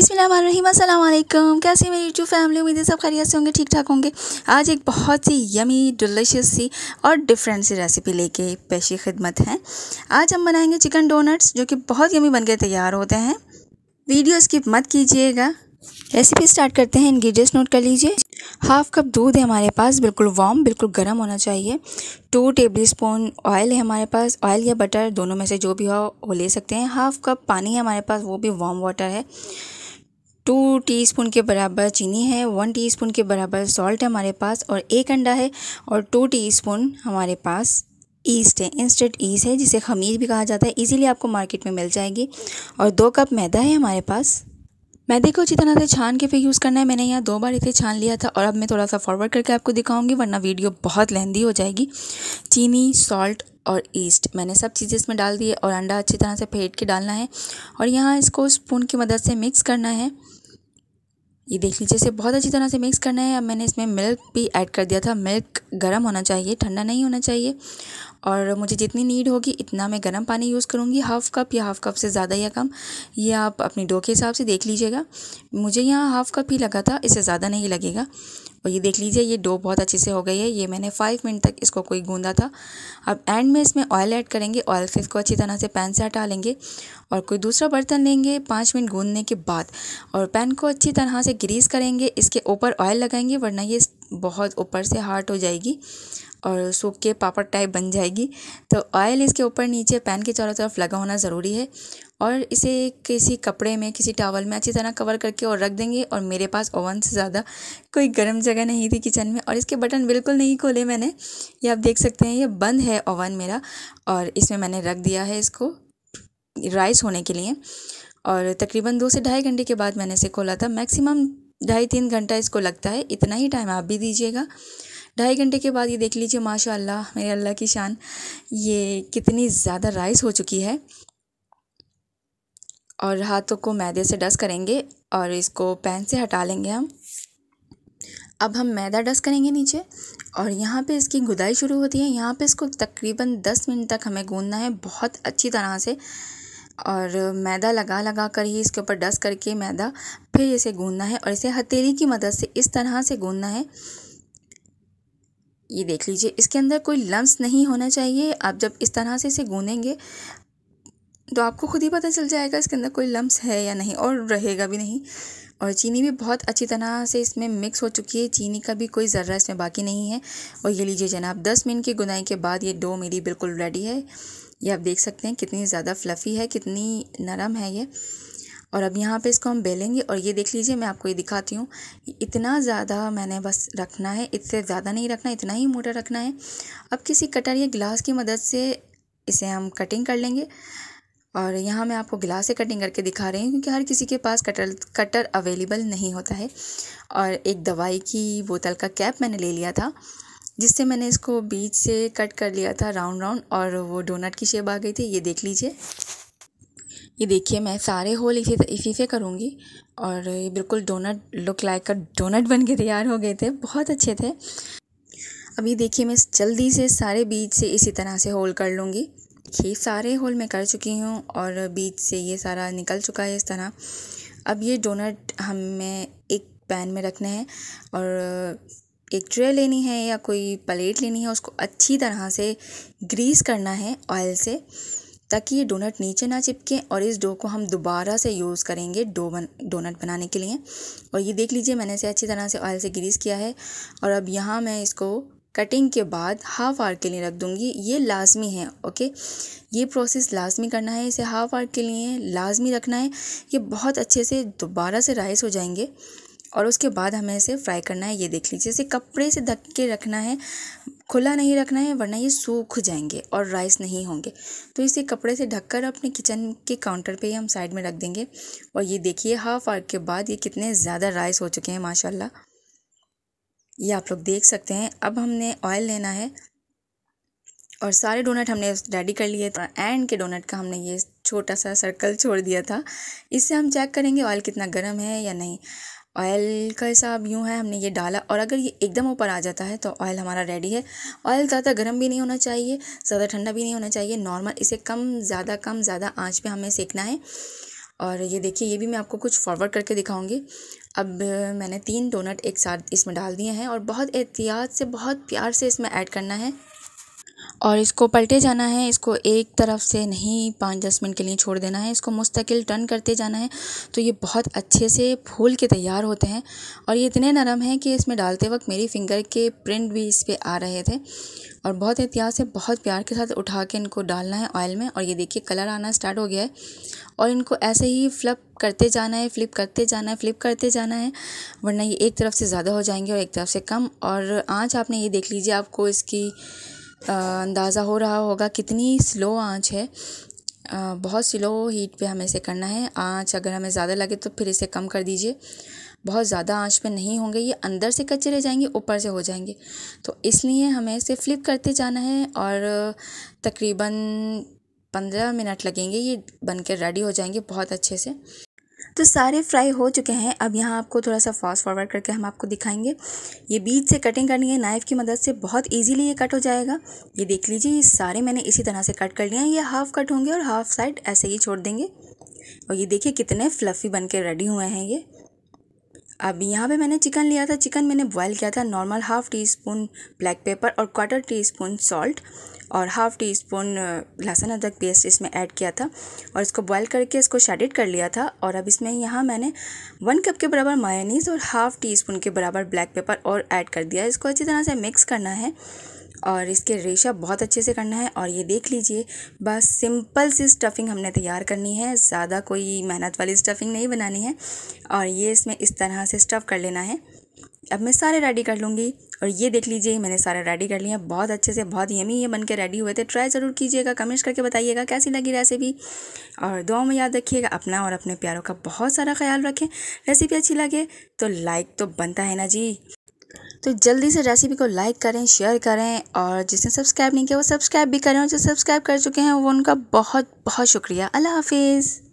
बिसमीम कैसे मेरी यूट्यूब फैमिली उम्मीद है सब खैरियत से होंगे ठीक ठाक होंगे आज एक बहुत सी यमी डिलिशियस सी और डिफरेंट सी रेसिपी लेके पेशी खिदमत है आज हम बनाएंगे चिकन डोनट्स जो कि बहुत यमी बनके तैयार होते हैं वीडियो स्किप मत कीजिएगा रेसिपी स्टार्ट करते हैं इन्ग्रीडियंट्स नोट कर लीजिए हाफ़ कप दूध है हमारे पास बिल्कुल वार्म बिल्कुल गर्म होना चाहिए टू टेबल स्पून ऑयल है हमारे पास ऑयल या बटर दोनों में से जो भी हो वो ले सकते हैं हाफ़ कप पानी है हमारे पास वो भी वार्म वाटर है टू टीस्पून के बराबर चीनी है वन टीस्पून के बराबर सॉल्ट है हमारे पास और एक अंडा है और टू टीस्पून हमारे पास ईस्ट है इंस्टेंट ईस्ट है जिसे खमीर भी कहा जाता है इजीली आपको मार्केट में मिल जाएगी और दो कप मैदा है हमारे पास मैदे को अच्छी तरह से छान के फिर यूज़ करना है मैंने यहाँ दो बार इसे छान लिया था और अब मैं थोड़ा सा फॉरवर्ड करके आपको दिखाऊंगी वरना वीडियो बहुत लेंदी हो जाएगी चीनी सॉल्ट और ईस्ट मैंने सब चीज़ें इसमें डाल दिए और अंडा अच्छी तरह से फेंट के डालना है और यहाँ इसको स्पून की मदद से मिक्स करना है ये देख लीजिए इसे बहुत अच्छी तरह से मिक्स करना है अब मैंने इसमें मिल्क भी ऐड कर दिया था मिल्क गर्म होना चाहिए ठंडा नहीं होना चाहिए और मुझे जितनी नीड होगी इतना मैं गर्म पानी यूज़ करूँगी हाफ़ कप या हाफ़ कप से ज़्यादा या कम ये आप अपनी डो के हिसाब से देख लीजिएगा मुझे यहाँ हाफ़ कप ही लगा था इसे ज़्यादा नहीं लगेगा और ये देख लीजिए ये डो बहुत अच्छे से हो गई है ये मैंने फाइव मिनट तक इसको कोई गूंदा था अब एंड में इसमें ऑयल ऐड करेंगे ऑयल से इसको अच्छी तरह से पैन से हटा लेंगे और कोई दूसरा बर्तन लेंगे पाँच मिनट गूंदने के बाद और पैन को अच्छी तरह से ग्रीस करेंगे इसके ऊपर ऑयल लगाएंगे वरना ये बहुत ऊपर से हार्ट हो जाएगी और सूख के पापड़ टाइप बन जाएगी तो ऑयल इसके ऊपर नीचे पैन के चारों तरफ लगा होना ज़रूरी है और इसे किसी कपड़े में किसी टावल में अच्छी तरह कवर करके और रख देंगे और मेरे पास ओवन से ज़्यादा कोई गर्म जगह नहीं थी किचन में और इसके बटन बिल्कुल नहीं खोले मैंने ये आप देख सकते हैं ये बंद है ओवन मेरा और इसमें मैंने रख दिया है इसको राइस होने के लिए और तकरीबन दो से ढाई घंटे के बाद मैंने इसे खोला था मैक्सिमम ढाई तीन घंटा इसको लगता है इतना ही टाइम आप भी दीजिएगा ढाई घंटे के बाद ये देख लीजिए माशाल्लाह मेरे अल्लाह की शान ये कितनी ज़्यादा राइस हो चुकी है और हाथों को मैदे से डस्ट करेंगे और इसको पैन से हटा लेंगे हम अब हम मैदा डस्ट करेंगे नीचे और यहाँ पे इसकी गुदाई शुरू होती है यहाँ पे इसको तकरीबन दस मिनट तक हमें गूंदना है बहुत अच्छी तरह से और मैदा लगा लगा कर ही इसके ऊपर डस्ट करके मैदा फिर इसे गूंदना है और इसे हथेली की मदद से इस तरह से गूंदना है ये देख लीजिए इसके अंदर कोई लम्स नहीं होना चाहिए आप जब इस तरह से इसे गूंदेंगे तो आपको खुद ही पता चल जाएगा इसके अंदर कोई लम्स है या नहीं और रहेगा भी नहीं और चीनी भी बहुत अच्छी तरह से इसमें मिक्स हो चुकी है चीनी का भी कोई ज़र्रा इसमें बाकी नहीं है और ये लीजिए जनाब दस मिनट की गुनाई के बाद ये डो मेरी बिल्कुल रेडी है ये आप देख सकते हैं कितनी ज़्यादा फ्लफ़ी है कितनी नरम है ये और अब यहाँ पे इसको हम बेलेंगे और ये देख लीजिए मैं आपको ये दिखाती हूँ इतना ज़्यादा मैंने बस रखना है इससे ज़्यादा नहीं रखना इतना ही मोटा रखना है अब किसी कटर या गिलास की मदद से इसे हम कटिंग कर लेंगे और यहाँ मैं आपको गिलास से कटिंग करके दिखा रही हूँ क्योंकि हर किसी के पास कटर कटर अवेलेबल नहीं होता है और एक दवाई की बोतल का कैप मैंने ले लिया था जिससे मैंने इसको बीच से कट कर लिया था राउंड राउंड और वो डोनट की शेप आ गई थी ये देख लीजिए ये देखिए मैं सारे होल इसी इसी से करूँगी और ये बिल्कुल डोनट लुक लाइक का डोनट बन के तैयार हो गए थे बहुत अच्छे थे अभी देखिए मैं जल्दी से सारे बीच से इसी तरह से होल कर लूँगी ये सारे होल मैं कर चुकी हूँ और बीच से ये सारा निकल चुका है इस तरह अब ये डोनट हमें एक पैन में रखना है और एक ट्रे लेनी है या कोई प्लेट लेनी है उसको अच्छी तरह से ग्रीस करना है ऑयल से ताकि ये डोनट नीचे ना चिपके और इस डो को हम दोबारा से यूज़ करेंगे डो बन डोनट बनाने के लिए और ये देख लीजिए मैंने इसे अच्छी तरह से ऑयल से ग्रीस किया है और अब यहाँ मैं इसको कटिंग के बाद हाफ़ आर के लिए रख दूँगी ये लाजमी है ओके ये प्रोसेस लाजमी करना है इसे हाफ़ आर के लिए लाजमी रखना है ये बहुत अच्छे से दोबारा से राइस हो जाएंगे और उसके बाद हमें इसे फ्राई करना है ये देख लीजिए इसे कपड़े से ढक के रखना है खुला नहीं रखना है वरना ये सूख जाएंगे और राइस नहीं होंगे तो इसे कपड़े से ढककर अपने किचन के काउंटर पे ही हम साइड में रख देंगे और ये देखिए हाफ आर के बाद ये कितने ज़्यादा राइस हो चुके हैं माशाल्लाह ये आप लोग देख सकते हैं अब हमने ऑयल लेना है और सारे डोनट हमने रेडी कर लिए था एंड के डोनट का हमने ये छोटा सा सर्कल छोड़ दिया था इससे हम चेक करेंगे ऑयल कितना गर्म है या नहीं ऑयल का हिसाब यूँ है हमने ये डाला और अगर ये एकदम ऊपर आ जाता है तो ऑयल हमारा रेडी है ऑयल ज़्यादा गर्म भी नहीं होना चाहिए ज़्यादा ठंडा भी नहीं होना चाहिए नॉर्मल इसे कम ज़्यादा कम ज़्यादा आँच पर हमें सेकना है और ये देखिए ये भी मैं आपको कुछ फॉरवर्ड करके दिखाऊंगी अब मैंने तीन डोनट एक साथ इसमें डाल दिए हैं और बहुत एहतियात से बहुत प्यार से इसमें ऐड करना है और इसको पलटे जाना है इसको एक तरफ से नहीं पाँच दस मिनट के लिए छोड़ देना है इसको मुस्तकिल टर्न करते जाना है तो ये बहुत अच्छे से फूल के तैयार होते हैं और ये इतने नरम हैं कि इसमें डालते वक्त मेरी फिंगर के प्रिंट भी इस पर आ रहे थे और बहुत एहतियात से बहुत प्यार के साथ उठा के इनको डालना है ऑयल में और ये देखिए कलर आना स्टार्ट हो गया है और इनको ऐसे ही फ्लप करते जाना है फ्लिप करते जाना है फ्लिप करते जाना है वरना ये एक तरफ से ज़्यादा हो जाएंगे और एक तरफ से कम और आँच आपने ये देख लीजिए आपको इसकी अंदाज़ा हो रहा होगा कितनी स्लो आँच है बहुत स्लो हीट पे हमें इसे करना है आँच अगर हमें ज़्यादा लगे तो फिर इसे कम कर दीजिए बहुत ज़्यादा आँच पे नहीं होंगे ये अंदर से कच्चे रह जाएंगे ऊपर से हो जाएंगे तो इसलिए हमें इसे फ्लिप करते जाना है और तकरीबन पंद्रह मिनट लगेंगे ये बनकर रेडी हो जाएंगे बहुत अच्छे से तो सारे फ्राई हो चुके हैं अब यहाँ आपको थोड़ा सा फास्ट फॉरवर्ड करके हम आपको दिखाएंगे ये बीच से कटिंग करनी है नाइफ़ की मदद से बहुत ईजिली ये कट हो जाएगा ये देख लीजिए ये सारे मैंने इसी तरह से कट कर लिए हैं ये हाफ़ कट होंगे और हाफ़ साइड ऐसे ही छोड़ देंगे और ये देखिए कितने फ्लफ़ी बन के रेडी हुए हैं ये अब यहाँ पे मैंने चिकन लिया था चिकन मैंने बॉईल किया था normal half teaspoon black pepper और क्वार्टर टी स्पून सॉल्ट और हाफ़ टी स्पून लहसुन अदरक पेस्ट इसमें ऐड किया था और इसको बॉयल करके इसको शेडिड कर लिया था और अब इसमें यहाँ मैंने वन कप के बराबर मायानीज और हाफ़ टी स्पून के बराबर ब्लैक पेपर और ऐड कर दिया इसको अच्छी तरह से मिक्स करना है और इसके रेशा बहुत अच्छे से करना है और ये देख लीजिए बस सिंपल सी स्टफ़िंग हमने तैयार करनी है ज़्यादा कोई मेहनत वाली स्टफ़िंग नहीं बनानी है और ये इसमें इस तरह से स्टफ़ कर लेना है अब मैं सारे रेडी कर लूँगी और ये देख लीजिए मैंने सारे रेडी कर लिए हैं बहुत अच्छे से बहुत यमी ये बन के रेडी हुए थे ट्राई ज़रूर कीजिएगा कमेंट्स करके बताइएगा कैसी लगी रेसिपी और दुआ में याद रखिएगा अपना और अपने प्यारों का बहुत सारा ख्याल रखें रेसिपी अच्छी लगे तो लाइक तो बनता है ना जी तो जल्दी से रेसिपी को लाइक करें शेयर करें और जिसने सब्सक्राइब नहीं किया वो सब्सक्राइब भी करें और जो सब्सक्राइब कर चुके हैं वो उनका बहुत बहुत शुक्रिया अल्लाह हाफिज़